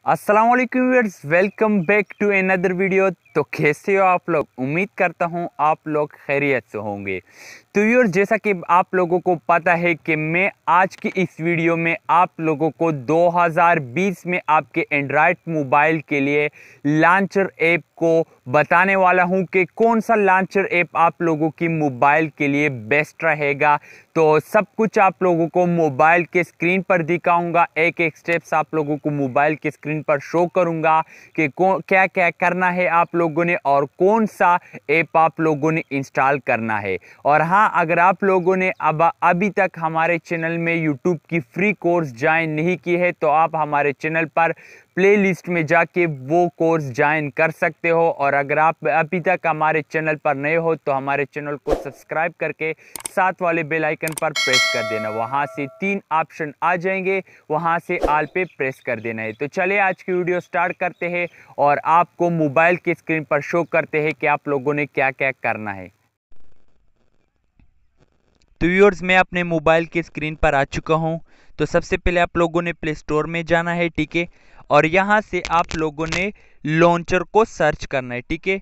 Assalamualaikum alaikum viewers welcome back to another video तो कैसे हो आप लोग उम्मीद करता हूँ आप लोग खैरियत से होंगे तो यूर जैसा कि आप लोगों को पता है कि मैं आज की इस वीडियो में आप लोगों को 2020 में आपके एंड्रॉयड मोबाइल के लिए लॉन्चर ऐप को बताने वाला हूँ कि कौन सा लॉन्चर ऐप आप लोगों की मोबाइल के लिए बेस्ट रहेगा तो सब कुछ आप लोगों को मोबाइल के स्क्रीन पर दिखाऊंगा एक एक स्टेप्स आप लोगों को मोबाइल के स्क्रीन पर शो करूंगा कि क्या क्या करना है आप लोगों ने और कौन सा ऐप आप लोगों ने इंस्टॉल करना है और हाँ अगर आप लोगों ने अब अभी तक हमारे चैनल में यूट्यूब की फ्री कोर्स ज्वाइन नहीं की है तो आप हमारे चैनल पर प्लेलिस्ट में जाके वो कोर्स ज्वाइन कर सकते हो और अगर आप अभी तक हमारे चैनल पर नए हो तो हमारे चैनल को सब्सक्राइब करके साथ वाले बेल आइकन पर प्रेस कर देना वहाँ से तीन ऑप्शन आ जाएंगे वहाँ से आल पे प्रेस कर देना है तो चले आज की वीडियो स्टार्ट करते हैं और आपको मोबाइल के स्क्रीन पर शो करते हैं कि आप लोगों ने क्या क्या करना है तो व्यूअर्स मैं अपने मोबाइल के स्क्रीन पर आ चुका हूँ तो सबसे पहले आप लोगों ने प्ले स्टोर में जाना है ठीक है और यहाँ से आप लोगों ने लॉन्चर को सर्च करना है ठीक है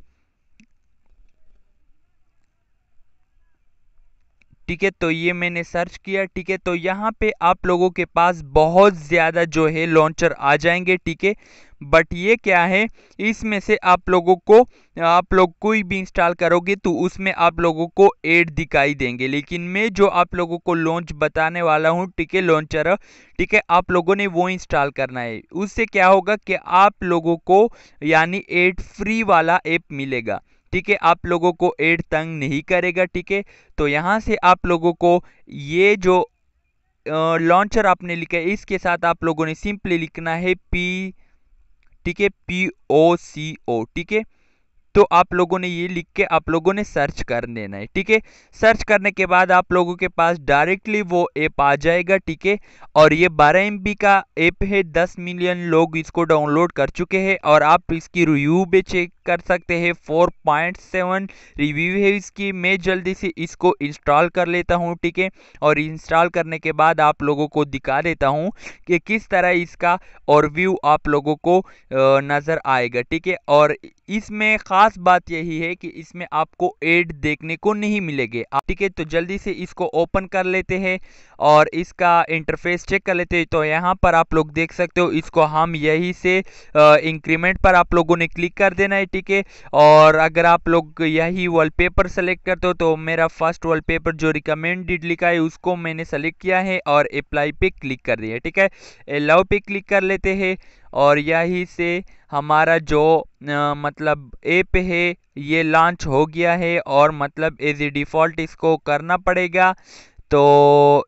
ठीक है तो ये मैंने सर्च किया ठीक है तो यहाँ पे आप लोगों के पास बहुत ज़्यादा जो है लॉन्चर आ जाएंगे ठीक है बट ये क्या है इसमें से आप लोगों को आप लोग कोई भी इंस्टॉल करोगे तो उसमें आप लोगों को एड दिखाई देंगे लेकिन मैं जो आप लोगों को लॉन्च बताने वाला हूँ ठीक है लॉन्चर ठीक है आप लोगों ने वो इंस्टॉल करना है उससे क्या होगा कि आप लोगों को यानी एड फ्री वाला ऐप मिलेगा ठीक है आप लोगों को एड तंग नहीं करेगा ठीक है तो यहाँ से आप लोगों को ये जो लॉन्चर आपने लिखा है इसके साथ आप लोगों ने सिंपली लिखना है पी ठीक है पी ओ सी ओ ठीक है तो आप लोगों ने ये लिख के आप लोगों ने सर्च कर लेना है ठीक है सर्च करने के बाद आप लोगों के पास डायरेक्टली वो ऐप आ जाएगा ठीक है और ये 12 एम का ऐप है 10 मिलियन लोग इसको डाउनलोड कर चुके हैं और आप इसकी रिव्यू भी चेक कर सकते हैं 4.7 रिव्यू है इसकी मैं जल्दी से इसको इंस्टॉल कर लेता हूँ ठीक है और इंस्टॉल करने के बाद आप लोगों को दिखा देता हूँ कि किस तरह इसका और आप लोगों को नज़र आएगा ठीक है और इसमें खास खास बात यही है कि इसमें आपको एड देखने को नहीं मिलेगी ठीक है तो जल्दी से इसको ओपन कर लेते हैं और इसका इंटरफेस चेक कर लेते हैं तो यहाँ पर आप लोग देख सकते हो इसको हम यही से इंक्रीमेंट पर आप लोगों ने क्लिक कर देना है ठीक है और अगर आप लोग यही वॉलपेपर सेलेक्ट करते हो तो मेरा फर्स्ट वॉलपेपर जो रिकमेंडेड लिखा है उसको मैंने सेलेक्ट किया है और अप्लाई पे क्लिक कर दिया ठीक है अलाउ पे क्लिक कर लेते हैं और यही से हमारा जो आ, मतलब ऐप है ये लॉन्च हो गया है और मतलब एज ए डिफ़ॉल्ट इसको करना पड़ेगा तो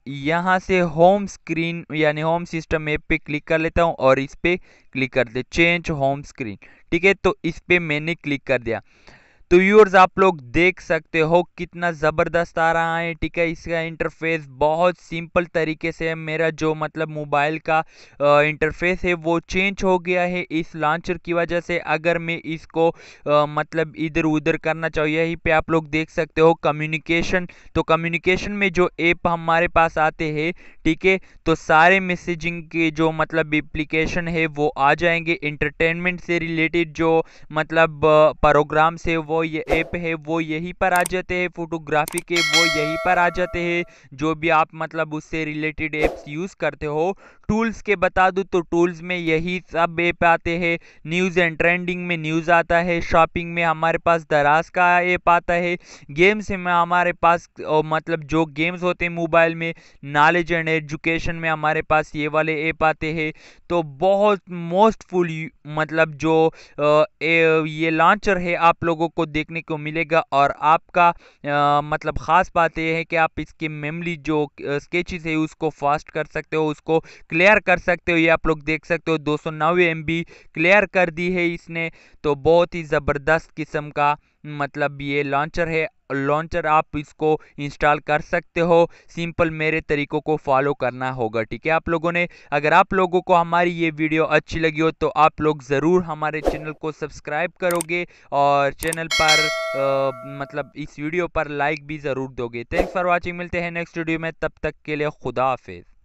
यहाँ से होम स्क्रीन यानी होम सिस्टम ऐप पे क्लिक कर लेता हूँ और इस पर क्लिक कर दे चेंज होम स्क्रीन ठीक है तो इस पर मैंने क्लिक कर दिया तो व्यूअर्स आप लोग देख सकते हो कितना ज़बरदस्त आ रहा है ठीक है इसका इंटरफेस बहुत सिंपल तरीके से मेरा जो मतलब मोबाइल का इंटरफेस है वो चेंज हो गया है इस लॉन्चर की वजह से अगर मैं इसको आ, मतलब इधर उधर करना चाहूँ यहीं पे आप लोग देख सकते हो कम्युनिकेशन तो कम्युनिकेशन में जो ऐप हमारे पास आते हैं ठीक है तो सारे मैसेजिंग के जो मतलब एप्लीकेशन है वो आ जाएंगे इंटरटेनमेंट से रिलेटेड जो मतलब प्रोग्राम्स है वो ये ऐप है वो यहीं पर आ जाते हैं फोटोग्राफी के वो यहीं पर आ जाते हैं जो भी आप मतलब उससे रिलेटेड ऐप्स यूज़ करते हो टूल्स के बता दूँ तो टूल्स में यही सब ऐप आते हैं न्यूज़ एंड ट्रेंडिंग में न्यूज़ आता है शॉपिंग में हमारे पास दराज का ऐप आता है गेम्स में हमारे पास मतलब जो गेम्स होते हैं मोबाइल में नॉलेज एंड एजुकेशन में हमारे पास ये वाले ऐप आते हैं तो बहुत मोस्टफुल मतलब जो ए, ये लॉन्चर है आप लोगों को देखने को मिलेगा और आपका आ, मतलब ख़ास बात यह है कि आप इसकी मेमली जो स्केचेस है उसको फास्ट कर सकते हो उसको क्लियर कर सकते हो ये आप लोग देख सकते हो दो सौ क्लियर कर दी है इसने तो बहुत ही ज़बरदस्त किस्म का मतलब ये लॉन्चर है लॉन्चर आप इसको इंस्टॉल कर सकते हो सिंपल मेरे तरीकों को फॉलो करना होगा ठीक है आप लोगों ने अगर आप लोगों को हमारी ये वीडियो अच्छी लगी हो तो आप लोग ज़रूर हमारे चैनल को सब्सक्राइब करोगे और चैनल पर आ, मतलब इस वीडियो पर लाइक भी ज़रूर दोगे थैंक्स फॉर वॉचिंग मिलते हैं नेक्स्ट वीडियो में तब तक के लिए खुदा हाफिज़